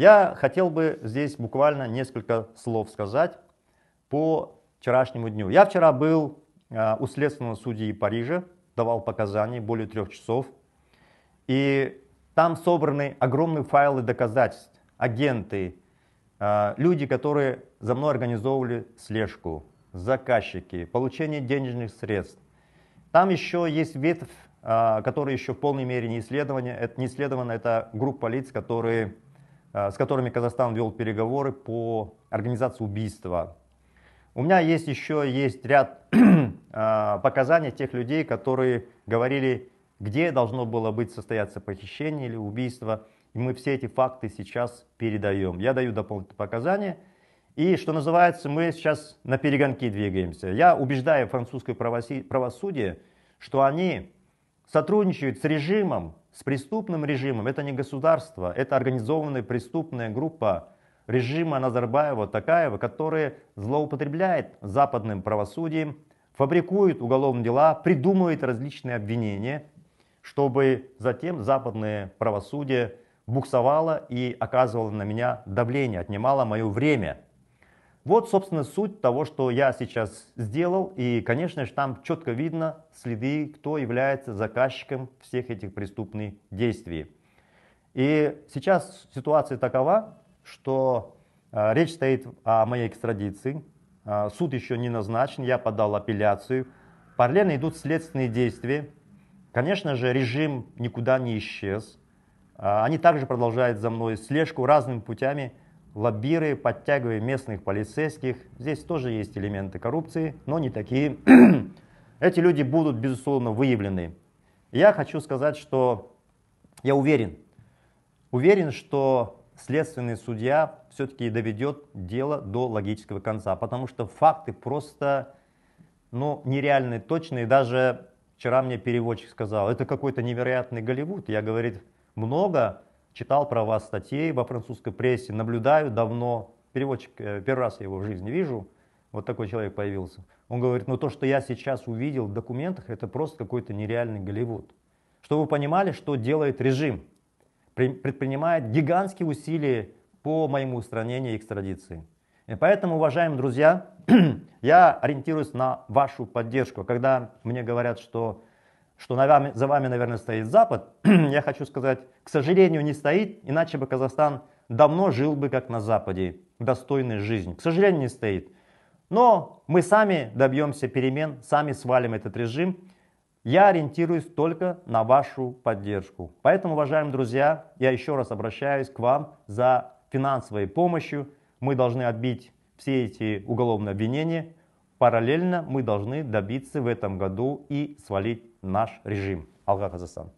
Я хотел бы здесь буквально несколько слов сказать по вчерашнему дню. Я вчера был а, у следственного судьи Парижа, давал показания более трех часов. И там собраны огромные файлы доказательств, агенты, а, люди, которые за мной организовывали слежку, заказчики, получение денежных средств. Там еще есть ветвь, а, которая еще в полной мере не исследована. Это, не исследована, это группа лиц, которые Э, с которыми Казахстан вел переговоры по организации убийства. У меня есть еще есть ряд э, показаний тех людей, которые говорили, где должно было быть состояться похищение или убийство. И мы все эти факты сейчас передаем. Я даю дополнительные показания. И, что называется, мы сейчас на перегонки двигаемся. Я убеждаю французское правосудие, что они сотрудничают с режимом, с преступным режимом. Это не государство, это организованная преступная группа режима Назарбаева, Такаева, которая злоупотребляет западным правосудием, фабрикует уголовные дела, придумывает различные обвинения, чтобы затем западное правосудие буксовало и оказывало на меня давление, отнимало мое время – вот, собственно, суть того, что я сейчас сделал. И, конечно же, там четко видно следы, кто является заказчиком всех этих преступных действий. И сейчас ситуация такова, что э, речь стоит о моей экстрадиции. Э, суд еще не назначен, я подал апелляцию. Параллельно идут следственные действия. Конечно же, режим никуда не исчез. Э, они также продолжают за мной слежку разными путями лоббируя, подтягивая местных полицейских. Здесь тоже есть элементы коррупции, но не такие. Эти люди будут, безусловно, выявлены. Я хочу сказать, что я уверен, уверен, что следственный судья все-таки доведет дело до логического конца, потому что факты просто ну, нереальные, точные. Даже вчера мне переводчик сказал, это какой-то невероятный Голливуд. Я, говорит, много читал про вас статей во французской прессе, наблюдаю давно, переводчик, э, первый раз я его в жизни вижу, вот такой человек появился. Он говорит, ну то, что я сейчас увидел в документах, это просто какой-то нереальный Голливуд. Чтобы вы понимали, что делает режим. Предпринимает гигантские усилия по моему устранению экстрадиции. И поэтому, уважаемые друзья, я ориентируюсь на вашу поддержку. Когда мне говорят, что что за вами, наверное, стоит Запад, я хочу сказать, к сожалению, не стоит, иначе бы Казахстан давно жил бы как на Западе, достойной жизнью. К сожалению, не стоит. Но мы сами добьемся перемен, сами свалим этот режим. Я ориентируюсь только на вашу поддержку. Поэтому, уважаемые друзья, я еще раз обращаюсь к вам за финансовой помощью. Мы должны отбить все эти уголовные обвинения. Параллельно мы должны добиться в этом году и свалить наш режим алға қазақстан